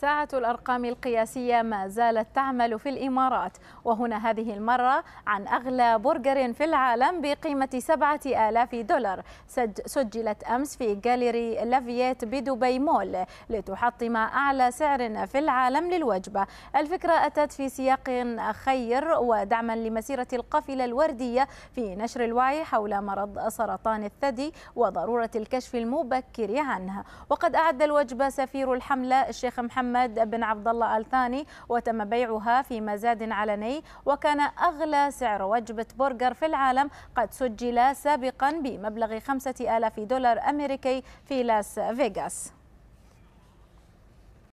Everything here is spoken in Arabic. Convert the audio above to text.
ساعة الأرقام القياسية ما زالت تعمل في الإمارات وهنا هذه المرة عن أغلى برجر في العالم بقيمة 7000 دولار سجلت أمس في جاليري لافييت بدبي مول لتحطم أعلى سعر في العالم للوجبة الفكرة أتت في سياق خير ودعما لمسيرة القافلة الوردية في نشر الوعي حول مرض سرطان الثدي وضرورة الكشف المبكر عنه وقد أعد الوجبة سفير الحملة الشيخ محمد محمد بن عبد الله آل ثاني وتم بيعها في مزاد علني وكان أغلى سعر وجبة برجر في العالم قد سجل سابقا بمبلغ 5000 دولار أمريكي في لاس فيغاس